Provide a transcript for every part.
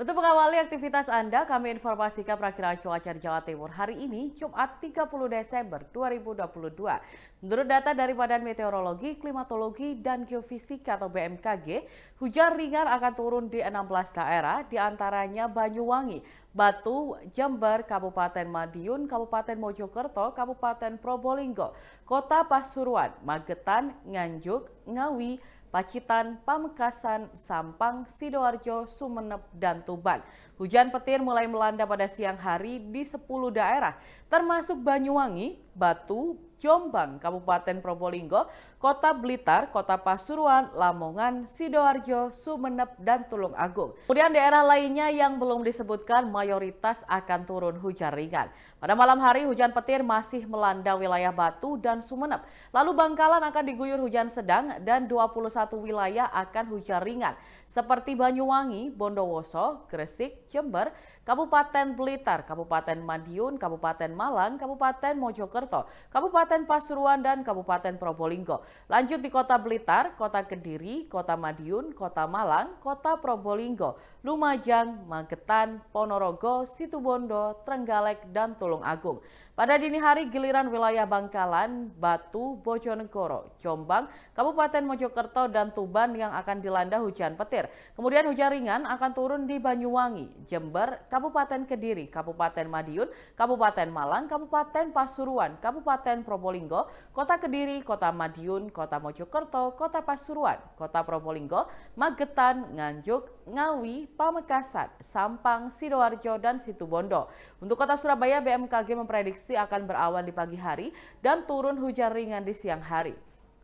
Untuk mengawali aktivitas Anda, kami informasikan perakhiran cuaca di Jawa Timur hari ini, Jumat 30 Desember 2022. Menurut data dari Badan Meteorologi, Klimatologi, dan Geofisika atau BMKG, hujan ringan akan turun di 16 daerah, diantaranya Banyuwangi, Batu, Jember, Kabupaten Madiun, Kabupaten Mojokerto, Kabupaten Probolinggo, Kota Pasuruan, Magetan, Nganjuk, Ngawi, Pacitan, Pamekasan, Sampang, Sidoarjo, Sumeneb, dan Tuban. Hujan petir mulai melanda pada siang hari di 10 daerah, termasuk Banyuwangi, Batu, Jombang, Kabupaten Probolinggo, Kota Blitar, Kota Pasuruan, Lamongan, Sidoarjo, Sumeneb, dan Tulung Agung. Kemudian daerah lainnya yang belum disebutkan mayoritas akan turun hujan ringan. Pada malam hari hujan petir masih melanda wilayah Batu dan Sumeneb. Lalu Bangkalan akan diguyur hujan sedang dan 21 wilayah akan hujan ringan seperti Banyuwangi, Bondowoso, Gresik, Jember, Kabupaten Blitar, Kabupaten Madiun, Kabupaten Malang, Kabupaten Mojokerto, Mojokerto, Kabupaten Pasuruan, dan Kabupaten Probolinggo. Lanjut di Kota Blitar, Kota Kediri, Kota Madiun, Kota Malang, Kota Probolinggo, Lumajang, Magetan, Ponorogo, Situbondo, Trenggalek, dan Tulung Agung. Pada dini hari giliran wilayah Bangkalan, Batu, Bojonegoro, Jombang, Kabupaten Mojokerto, dan Tuban yang akan dilanda hujan petir. Kemudian hujan ringan akan turun di Banyuwangi, Jember, Kabupaten Kediri, Kabupaten Madiun, Kabupaten Malang, Kabupaten Pasuruan, Pasuruan, Kabupaten Probolinggo, Kota Kediri, Kota Madiun, Kota Mojokerto, Kota Pasuruan, Kota Probolinggo, Magetan, Nganjuk, Ngawi, Pamekasan, Sampang, Sidoarjo, dan Situbondo. Untuk Kota Surabaya, BMKG memprediksi akan berawan di pagi hari dan turun hujan ringan di siang hari.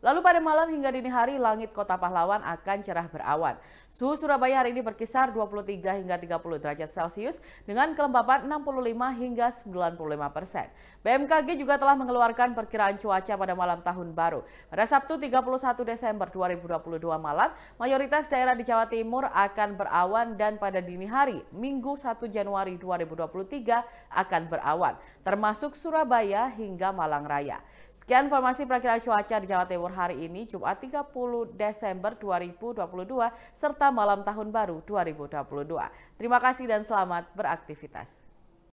Lalu pada malam hingga dini hari, langit kota pahlawan akan cerah berawan. Suhu Surabaya hari ini berkisar 23 hingga 30 derajat Celcius dengan kelembapan 65 hingga 95 persen. BMKG juga telah mengeluarkan perkiraan cuaca pada malam tahun baru. Pada Sabtu 31 Desember 2022 malam, mayoritas daerah di Jawa Timur akan berawan dan pada dini hari, Minggu 1 Januari 2023 akan berawan, termasuk Surabaya hingga Malang Raya. Sekian informasi perakiraan cuaca di Jawa Timur hari ini, Jumat 30 Desember 2022, serta malam tahun baru 2022. Terima kasih dan selamat beraktivitas.